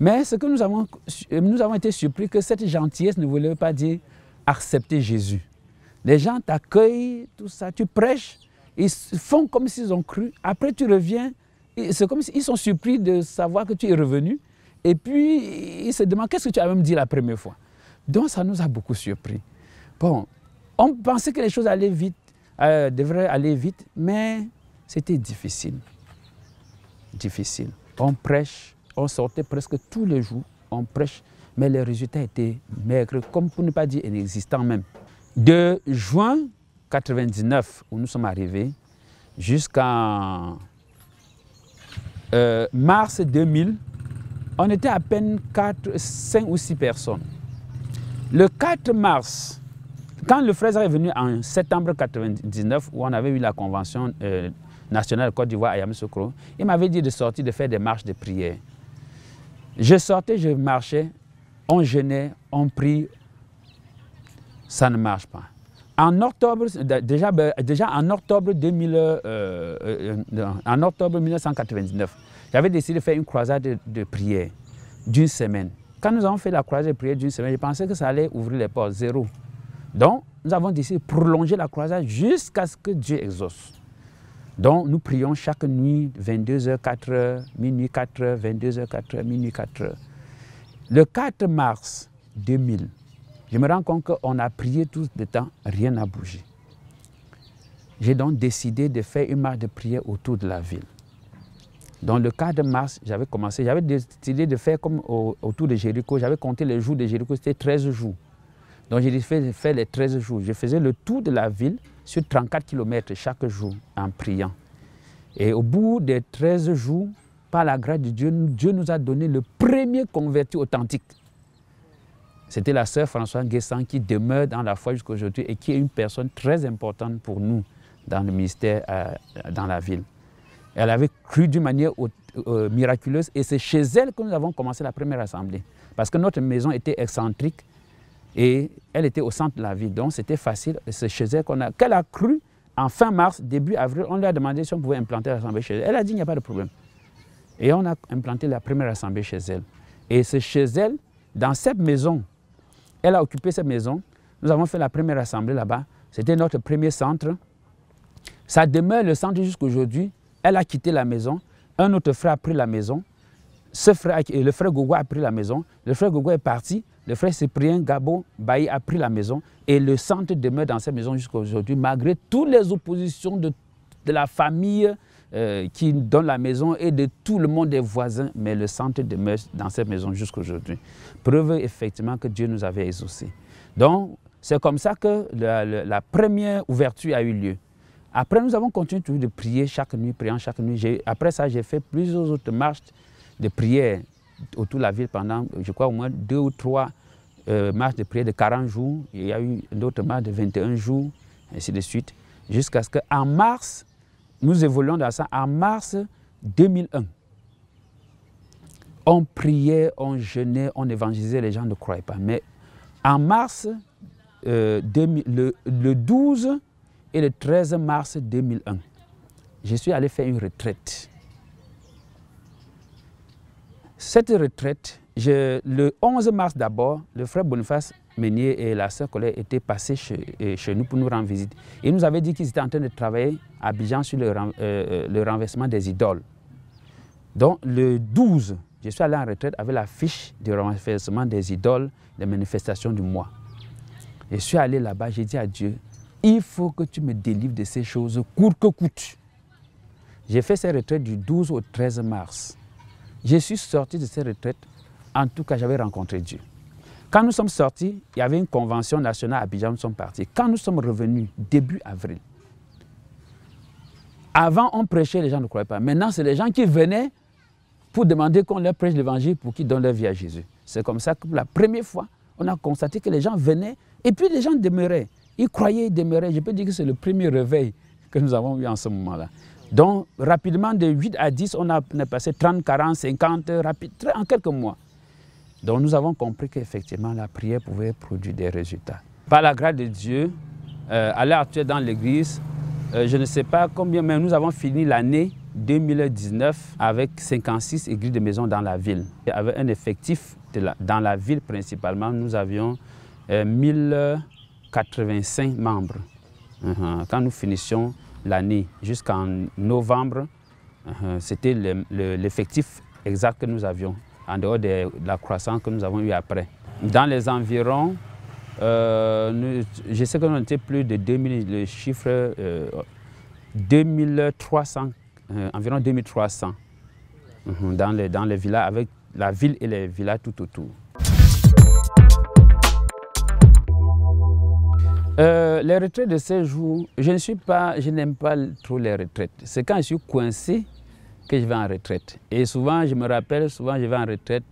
[SPEAKER 2] mais ce que nous avons, nous avons été surpris que cette gentillesse ne voulait pas dire accepter Jésus. Les gens t'accueillent, tout ça, tu prêches, ils font comme s'ils ont cru. Après, tu reviens, c'est comme s'ils sont surpris de savoir que tu es revenu. Et puis, ils se demandent qu'est-ce que tu as même dit la première fois. Donc, ça nous a beaucoup surpris. Bon, on pensait que les choses allaient vite, euh, devraient aller vite, mais c'était difficile. Difficile. On prêche, on sortait presque tous les jours, on prêche, mais les résultats étaient maigres, comme pour ne pas dire inexistants même. De juin 1999, où nous sommes arrivés, jusqu'en euh, mars 2000, on était à peine 4, 5 ou 6 personnes. Le 4 mars, quand le frère est venu en septembre 1999, où on avait eu la convention euh, nationale Côte d'Ivoire à Yamoussoukro, il m'avait dit de sortir, de faire des marches de prière. Je sortais, je marchais, on jeûnait, on prie, ça ne marche pas. En octobre, déjà, ben, déjà en, octobre 2000, euh, euh, euh, en octobre 1999, j'avais décidé de faire une croisade de, de prière d'une semaine. Quand nous avons fait la croisade de prière d'une semaine, je pensais que ça allait ouvrir les portes, zéro. Donc, nous avons décidé de prolonger la croisade jusqu'à ce que Dieu exauce. Donc nous prions chaque nuit, 22h, 4h, minuit 4h, 22h, 4h, minuit 4h. Le 4 mars 2000, je me rends compte qu'on a prié tout le temps, rien n'a bougé. J'ai donc décidé de faire une marche de prière autour de la ville. Dans le 4 mars, j'avais commencé, j'avais décidé de faire comme autour de Jéricho, j'avais compté les jours de Jéricho, c'était 13 jours. Donc j'ai fait, fait les 13 jours. Je faisais le tour de la ville sur 34 km chaque jour en priant. Et au bout des 13 jours, par la grâce de Dieu, Dieu nous a donné le premier converti authentique. C'était la sœur Françoise Guessant qui demeure dans la foi jusqu'à aujourd'hui et qui est une personne très importante pour nous dans le ministère, euh, dans la ville. Elle avait cru d'une manière euh, miraculeuse et c'est chez elle que nous avons commencé la première assemblée. Parce que notre maison était excentrique et elle était au centre de la ville, donc c'était facile. C'est chez elle qu'on a, qu'elle a cru en fin mars, début avril. On lui a demandé si on pouvait implanter l'assemblée chez elle. Elle a dit il n'y a pas de problème. Et on a implanté la première assemblée chez elle. Et c'est chez elle, dans cette maison, elle a occupé cette maison. Nous avons fait la première assemblée là-bas. C'était notre premier centre. Ça demeure le centre jusqu'aujourd'hui. Elle a quitté la maison. Un autre frère a pris la maison. Ce frère, le frère Gogo a pris la maison. Le frère Gogo est parti. Le frère Cyprien Gabo Bailly a pris la maison et le centre demeure dans cette maison jusqu'à aujourd'hui, malgré toutes les oppositions de, la famille euh, qui donne la maison et de tout le monde des voisins, mais le centre demeure dans cette maison jusqu'à aujourd'hui. Preuve effectivement que Dieu nous avait exaucés. Donc, c'est comme ça que la, première ouverture a eu lieu. Après, nous avons continué de prier chaque nuit, priant chaque nuit. Après ça, j'ai fait plusieurs autres marches de prière autour de la ville pendant, je crois, au moins deux ou trois euh, marche de prière de 40 jours, il y a eu d'autres marches de 21 jours, ainsi de suite, jusqu'à ce qu'en mars, nous évoluons dans ça, en mars 2001, on priait, on jeûnait, on évangélisait, les gens ne croyaient pas. Mais en mars, euh, le 12 et le 13 mars 2001, je suis allé faire une retraite. Cette retraite, le 11 mars d'abord, le frère Boniface Meunier et la sœur Collet étaient passés euh, chez, nous pour nous rendre visite. Ils nous avaient dit qu'ils étaient en train de travailler à Bijan sur euh, euh, le, renversement des idoles. Donc le 12, je suis allé en retraite avec la fiche du renversement des idoles, des manifestations du mois. Je suis allé là-bas, j'ai dit à Dieu, il faut que tu me délivres de ces choses court que coûte. J'ai fait ces retraites du 12 au 13 mars. Je suis sorti de ces retraites en tout cas, j'avais rencontré Dieu. Quand nous sommes sortis, il y avait une convention nationale à Abidjan, nous sommes partis. Quand nous sommes revenus, début avril, avant on prêchait, les gens ne croyaient pas. Maintenant, c'est les gens qui venaient pour demander qu'on leur prêche l'évangile pour qu'ils donnent leur vie à Jésus. C'est comme ça que la première fois, on a constaté que les gens venaient et puis les gens demeuraient. Ils croyaient, ils demeuraient. Je peux dire que c'est le premier réveil que nous avons eu en ce moment-là. Donc, rapidement, de 8 à 10, on a, passé 30, 40, 50, rapide, en quelques mois. Donc nous avons compris qu'effectivement la prière pouvait produire des résultats. Par la grâce de Dieu, euh, à l'heure actuelle dans l'Église, euh, je ne sais pas combien, mais nous avons fini l'année 2019 avec 56 églises de maison dans la ville. avec un effectif dans la ville principalement, nous avions 1085 euh, membres. Uh-huh. Quand nous finissions l'année jusqu'en novembre, uh-huh, c'était l'effectif exact que nous avions en dehors de la croissance que nous avons eue après. Dans les environs, euh, je sais qu'on était plus de 2000, le chiffre 2300, euh, euh, environ 2300 mhm, dans les, dans les villas, avec la ville et les villas tout autour. les retraites de ces jours, je ne suis pas, je n'aime pas trop les retraites. C'est quand je suis coincé que je vais en retraite. Et souvent, je me rappelle, souvent je vais en retraite.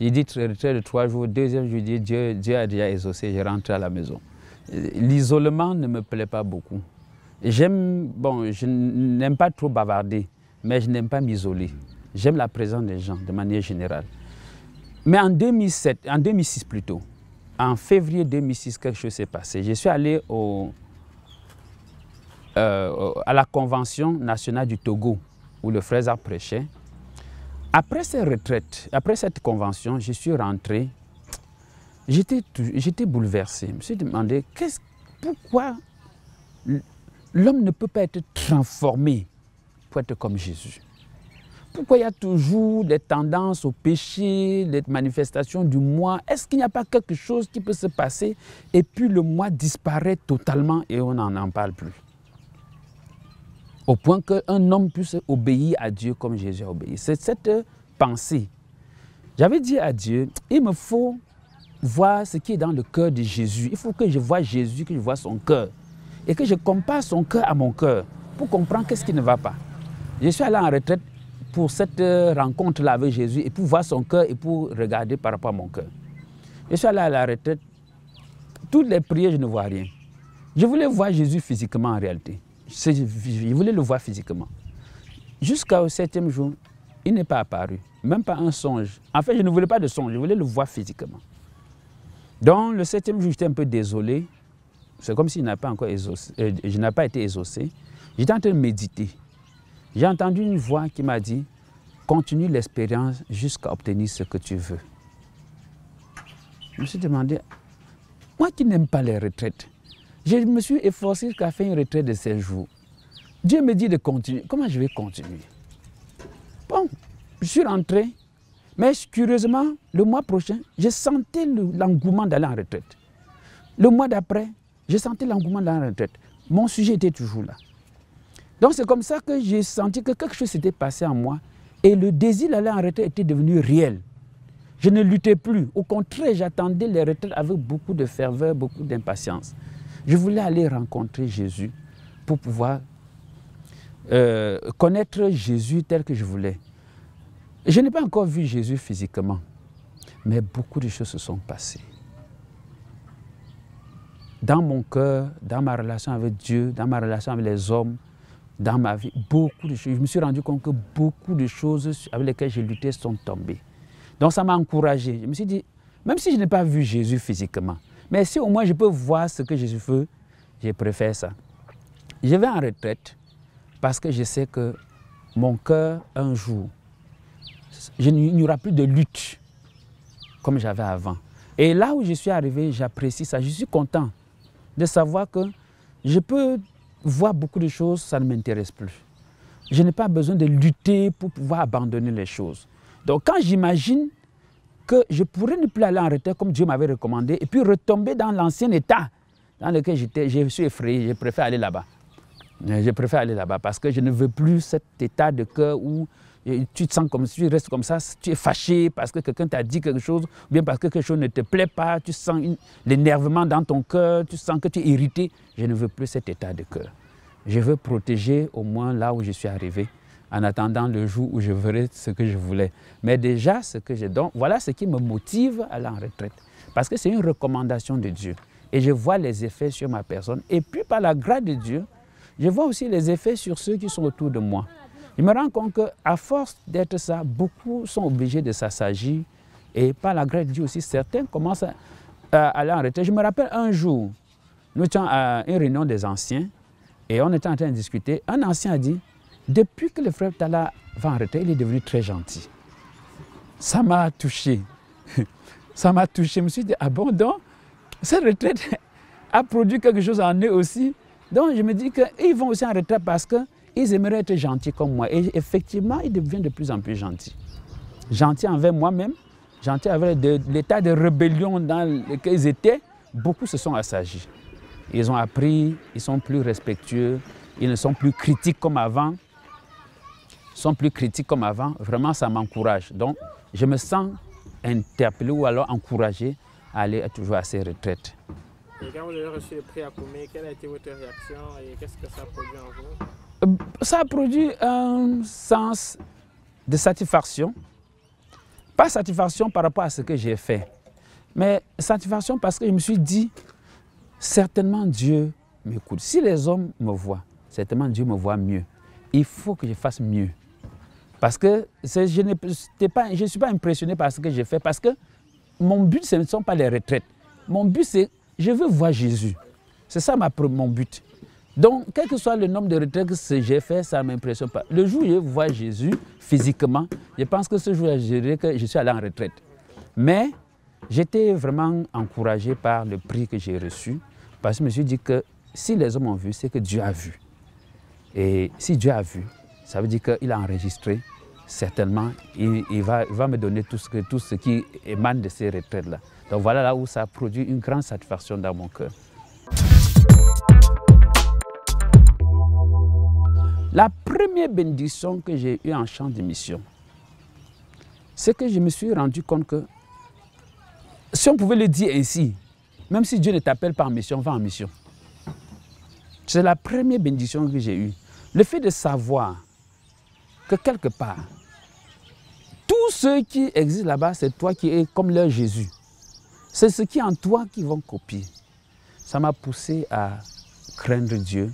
[SPEAKER 2] J'ai dit retraite de trois jours, deuxième je dis Dieu, Dieu a déjà exaucé, je rentre à la maison. L'isolement ne me plaît pas beaucoup. J'aime, bon, je n'aime pas trop bavarder, mais je n'aime pas m'isoler. J'aime la présence des gens de manière générale. Mais en 2007, en 2006 plutôt, en février 2006, quelque chose s'est passé. Je suis allé au, euh, à la Convention nationale du Togo où le frère a prêché. Après cette retraite, après cette convention, je suis rentré. J'étais bouleversé. Je me suis demandé pourquoi l'homme ne peut pas être transformé pour être comme Jésus. Pourquoi il y a toujours des tendances au péché, des manifestations du moi Est-ce qu'il n'y a pas quelque chose qui peut se passer et puis le moi disparaît totalement et on n'en parle plus au point qu'un homme puisse obéir à Dieu comme Jésus a obéi. C'est cette euh, pensée. J'avais dit à Dieu, il me faut voir ce qui est dans le cœur de Jésus. Il faut que je vois Jésus, que je vois son cœur. Et que je compare son cœur à mon cœur pour comprendre qu'est-ce qui ne va pas. Je suis allé en retraite pour cette euh, rencontre-là avec Jésus et pour voir son cœur et pour regarder par rapport à mon cœur. Je suis allé à la retraite. Toutes les prières, je ne vois rien. Je voulais voir Jésus physiquement en réalité. Il voulait le voir physiquement. Jusqu'au septième jour, il n'est pas apparu, même pas un songe. En fait, je ne voulais pas de songe, je voulais le voir physiquement. Donc, le septième jour, j'étais un peu désolé. C'est comme si je pas encore euh, pas été exaucé. J'étais en train de méditer. J'ai entendu une voix qui m'a dit Continue l'expérience jusqu'à obtenir ce que tu veux. Je me suis demandé Moi qui n'aime pas les retraites, je me suis efforcé jusqu'à faire une retraite de 16 jours. Dieu me dit de continuer. Comment je vais continuer Bon, je suis rentré, mais curieusement, le mois prochain, je sentais l'engouement d'aller en retraite. Le mois d'après, je sentais l'engouement d'aller en retraite. Mon sujet était toujours là. Donc c'est comme ça que j'ai senti que quelque chose s'était passé en moi et le désir d'aller en retraite était devenu réel. Je ne luttais plus. Au contraire, j'attendais les retraites avec beaucoup de ferveur, beaucoup d'impatience. Je voulais aller rencontrer Jésus pour pouvoir euh, connaître Jésus tel que je voulais. Je n'ai pas encore vu Jésus physiquement, mais beaucoup de choses se sont passées. Dans mon cœur, dans ma relation avec Dieu, dans ma relation avec les hommes, dans ma vie, beaucoup de choses. Je me suis rendu compte que beaucoup de choses avec lesquelles j'ai lutté sont tombées. Donc ça m'a encouragé. Je me suis dit, même si je n'ai pas vu Jésus physiquement, mais si au moins je peux voir ce que je veux, je préfère ça. Je vais en retraite parce que je sais que mon cœur, un jour, il n'y aura plus de lutte comme j'avais avant. Et là où je suis arrivé, j'apprécie ça. Je suis content de savoir que je peux voir beaucoup de choses, ça ne m'intéresse plus. Je n'ai pas besoin de lutter pour pouvoir abandonner les choses. Donc quand j'imagine que je pourrais ne plus aller en retard comme Dieu m'avait recommandé et puis retomber dans l'ancien état dans lequel j'étais. Je suis effrayé, je préfère aller là-bas. Euh, je préfère aller là-bas parce que je ne veux plus cet état de cœur où euh, tu te sens comme si tu restes comme ça, tu es fâché parce que quelqu'un t'a dit quelque chose, ou bien parce que quelque chose ne te plaît pas, tu sens l'énervement dans ton cœur, tu sens que tu es irrité. Je ne veux plus cet état de cœur. Je veux protéger au moins là où je suis arrivé en attendant le jour où je verrai ce que je voulais. Mais déjà, ce que j'ai donc, voilà ce qui me motive à aller en retraite. Parce que c'est une recommandation de Dieu. Et je vois les effets sur ma personne. Et puis, par la grâce de Dieu, je vois aussi les effets sur ceux qui sont autour de moi. Je me rends compte qu'à force d'être ça, beaucoup sont obligés de s'assagir. Et par la grâce de Dieu aussi, certains commencent à aller en retraite. Je me rappelle un jour, nous étions à une réunion des anciens et on était en train de discuter. Un ancien a dit depuis que le frère Tala va en retraite, il est devenu très gentil. Ça m'a touché. [LAUGHS] Ça m'a touché. Je me suis dit, ah bon, donc, cette retraite [LAUGHS] a produit quelque chose en eux aussi. Donc, je me dis qu'ils vont aussi en retraite parce qu'ils aimeraient être gentils comme moi. Et effectivement, ils deviennent de plus en plus gentils. Gentils envers moi-même, gentils envers l'état de rébellion dans lequel ils étaient. Beaucoup se sont assagis. Ils ont appris, ils sont plus respectueux, ils ne sont plus critiques comme avant sont plus critiques comme avant, vraiment ça m'encourage. Donc je me sens interpellé ou alors encouragé à aller toujours à ces retraites.
[SPEAKER 1] Et quand vous avez reçu le prix à quelle a été votre réaction et qu'est-ce que ça a produit en vous
[SPEAKER 2] euh, Ça a produit un sens de satisfaction. Pas satisfaction par rapport à ce que j'ai fait, mais satisfaction parce que je me suis dit, certainement Dieu m'écoute. Si les hommes me voient, certainement Dieu me voit mieux. Il faut que je fasse mieux. Parce que je ne pas, je suis pas impressionné par ce que j'ai fait, parce que mon but, ce ne sont pas les retraites. Mon but, c'est je veux voir Jésus. C'est ça ma, mon but. Donc, quel que soit le nombre de retraites que j'ai fait, ça ne m'impressionne pas. Le jour où je vois Jésus physiquement, je pense que ce jour-là, je dirais que je suis allé en retraite. Mais j'étais vraiment encouragé par le prix que j'ai reçu, parce que je me suis dit que si les hommes ont vu, c'est que Dieu a vu. Et si Dieu a vu, ça veut dire qu'il a enregistré, certainement, il, va, va, me donner tout ce, qui émane de ces retraites-là. Donc voilà là où ça produit une grande satisfaction dans mon cœur. La première bénédiction que j'ai eue en champ de mission, c'est que je me suis rendu compte que, si on pouvait le dire ainsi, même si Dieu ne t'appelle pas en mission, va en mission. C'est la première bénédiction que j'ai eue. Le fait de savoir que quelque part, tous ceux qui existent là-bas, c'est toi qui es comme leur Jésus. C'est ce qui en toi qui vont copier. Ça m'a poussé à craindre Dieu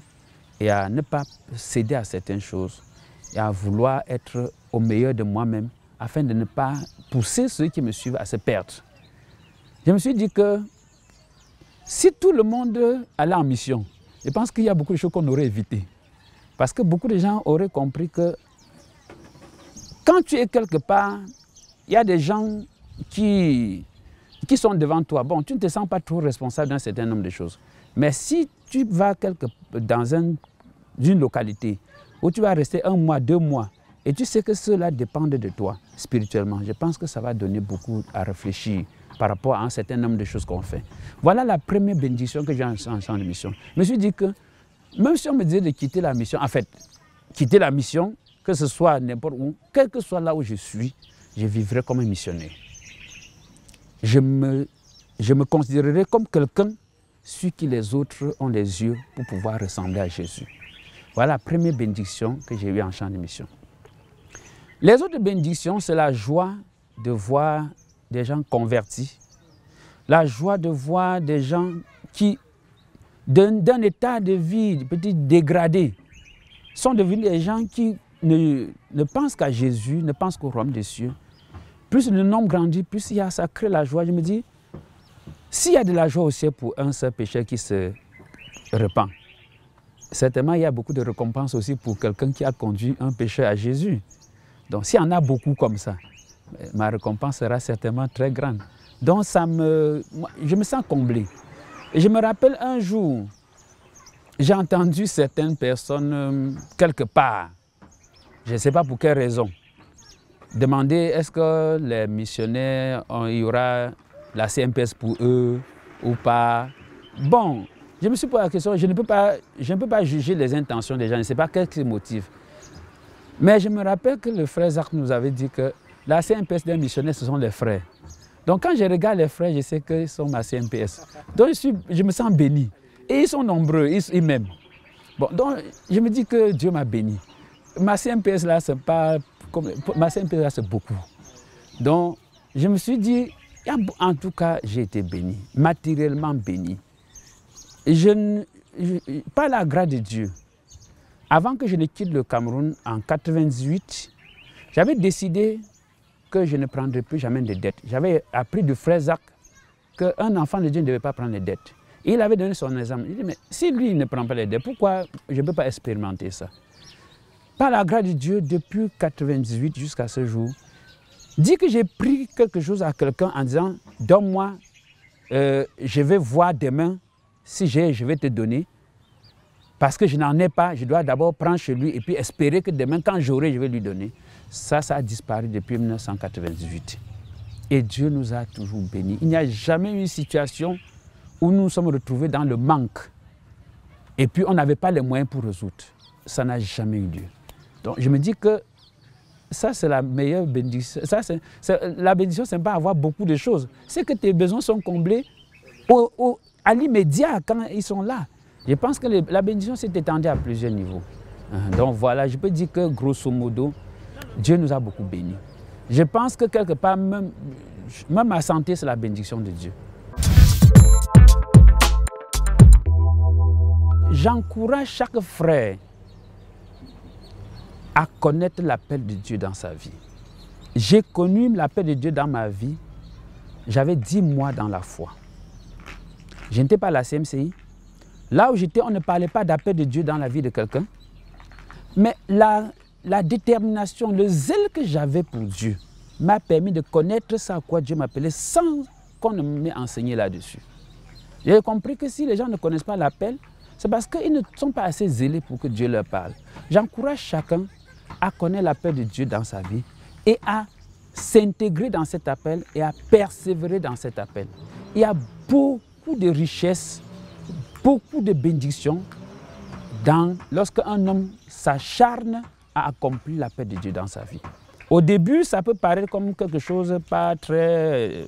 [SPEAKER 2] et à ne pas céder à certaines choses et à vouloir être au meilleur de moi-même afin de ne pas pousser ceux qui me suivent à se perdre. Je me suis dit que si tout le monde allait en mission, je pense qu'il y a beaucoup de choses qu'on aurait évitées. Parce que beaucoup de gens auraient compris que quand tu es quelque part, il y a des gens qui, qui sont devant toi. Bon, tu ne te sens pas trop responsable d'un certain nombre de choses. Mais si tu vas quelque, dans un, une localité où tu vas rester un mois, deux mois, et tu sais que cela dépend de toi spirituellement, je pense que ça va donner beaucoup à réfléchir par rapport à un certain nombre de choses qu'on fait. Voilà la première bénédiction que j'ai en, en, de mission. Je me suis dit que même si on me disait de quitter la mission, en fait, quitter la mission, que ce soit n'importe où, quel que soit là où je suis, je vivrai comme un missionnaire. Je me, je me considérerai comme quelqu'un sur qui les autres ont les yeux pour pouvoir ressembler à Jésus. Voilà la première bénédiction que j'ai eue en champ de mission. Les autres bénédictions, c'est la joie de voir des gens convertis, la joie de voir des gens qui, d'un état de vie petit dégradé, sont devenus des gens qui ne, ne qu'à Jésus, ne pense qu'au royaume des cieux, plus le nom grandit, plus il y a, ça crée la joie. Je me dis, s'il y a de la joie aussi pour un seul pécheur qui se repent, certainement il y a beaucoup de récompenses aussi pour quelqu'un qui a conduit un pécheur à Jésus. Donc s'il y en a beaucoup comme ça, ma récompense sera certainement très grande. Donc ça me, je me sens comblé. Et je me rappelle un jour, j'ai entendu certaines personnes euh, quelque part je ne sais pas pour quelle raison. Demander est-ce que les missionnaires, il y aura la CMPS pour eux ou pas. Bon, je me suis posé la question, je ne peux pas, je ne peux pas juger les intentions des gens, je ne sais pas quel les motive. Mais je me rappelle que le frère Zach nous avait dit que la CMPS des missionnaires, ce sont les frères. Donc quand je regarde les frères, je sais qu'ils sont ma CMPS. Donc je, suis, je me sens béni. Et ils sont nombreux, ils, ils m'aiment. Bon, donc je me dis que Dieu m'a béni ma CMPS là, c'est pas beaucoup. Donc, je me suis dit, en tout cas, j'ai été béni, matériellement béni. Je, par la grâce de Dieu, avant que je ne quitte le Cameroun en 98, j'avais décidé que je ne prendrais plus jamais de dettes. J'avais appris du frère Zach qu'un enfant de Dieu ne devait pas prendre de dettes. Il avait donné son exemple. Il dit, mais si lui ne prend pas les dettes, pourquoi je ne peux pas expérimenter ça par la grâce de Dieu, depuis 1998 jusqu'à ce jour, dit que j'ai pris quelque chose à quelqu'un en disant Donne-moi, euh, je vais voir demain si j'ai, je vais te donner. Parce que je n'en ai pas, je dois d'abord prendre chez lui et puis espérer que demain, quand j'aurai, je vais lui donner. Ça, ça a disparu depuis 1998. Et Dieu nous a toujours bénis. Il n'y a jamais eu une situation où nous nous sommes retrouvés dans le manque. Et puis, on n'avait pas les moyens pour résoudre. Ça n'a jamais eu lieu. Donc je me dis que ça, c'est la meilleure bénédiction. Ça, la bénédiction, ce n'est pas avoir beaucoup de choses. C'est que tes besoins sont comblés au, à l'immédiat quand ils sont là. Je pense que la bénédiction s'est étendue à plusieurs niveaux. Hein, donc voilà, je peux dire que grosso modo, Dieu nous a beaucoup bénis. Je pense que quelque part, même, même ma santé, c'est la bénédiction de Dieu. J'encourage chaque frère à connaître l'appel de Dieu dans sa vie. J'ai connu l'appel de Dieu dans ma vie. J'avais 10 mois dans la foi. Je n'étais pas à la CMCI. Là où j'étais, on ne parlait pas d'appel de Dieu dans la vie de quelqu'un. Mais la, la détermination, le zèle que j'avais pour Dieu m'a permis de connaître ça à quoi Dieu m'appelait sans qu'on ne m'ait enseigné là-dessus. J'ai compris que si les gens ne connaissent pas l'appel, c'est parce qu'ils ne sont pas assez zélés pour que Dieu leur parle. J'encourage chacun à connaître paix de Dieu dans sa vie et à s'intégrer dans cet appel et à persévérer dans cet appel. Il y a beaucoup de richesses, beaucoup de bénédictions dans, lorsqu'un homme s'acharne à accomplir la paix de Dieu dans sa vie. Au début, ça peut paraître comme quelque chose pas très euh,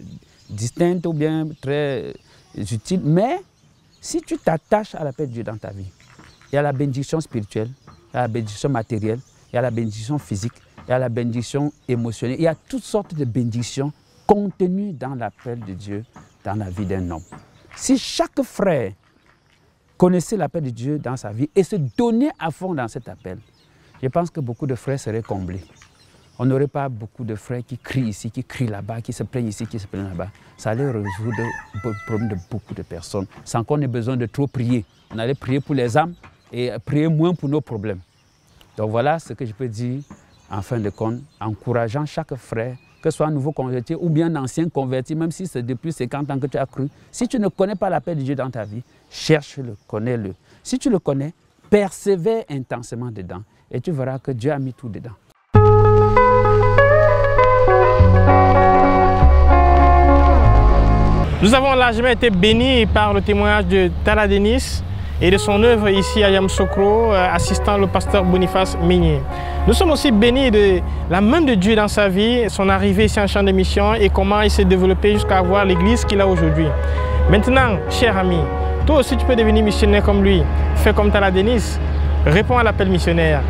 [SPEAKER 2] distinct ou bien très euh, utile, mais si tu t'attaches à la paix de Dieu dans ta vie, il y a la bénédiction spirituelle, il y a la bénédiction matérielle, il y a la bénédiction physique, il y a la bénédiction émotionnelle, il y a toutes sortes de bénédictions contenues dans l'appel de Dieu dans la vie d'un homme. Si chaque frère connaissait l'appel de Dieu dans sa vie et se donnait à fond dans cet appel, je pense que beaucoup de frères seraient comblés. On n'aurait pas beaucoup de frères qui crient ici, qui crient là-bas, qui se plaignent ici, qui se plaignent là-bas. Ça allait résoudre le problème de beaucoup de personnes sans qu'on ait besoin de trop prier. On allait prier pour les âmes et prier moins pour nos problèmes. Donc voilà ce que je peux dire en fin de compte, encourageant chaque frère, que ce soit un nouveau converti ou bien un ancien converti, même si c'est depuis 50 ans que tu as cru. Si tu ne connais pas la paix de Dieu dans ta vie, cherche-le, connais-le. Si tu le connais, persévère intensément dedans et tu verras que Dieu a mis tout dedans.
[SPEAKER 1] Nous avons largement été bénis par le témoignage de Tala et de son œuvre ici à Yamsokro, euh, assistant le pasteur Boniface Migné. Nous sommes aussi bénis de la main de Dieu dans sa vie, son arrivée ici en champ de mission et comment il s'est développé jusqu'à avoir l'église qu'il a aujourd'hui. Maintenant, cher ami, toi aussi tu peux devenir missionnaire comme lui. Fais comme la Denise, réponds à l'appel missionnaire.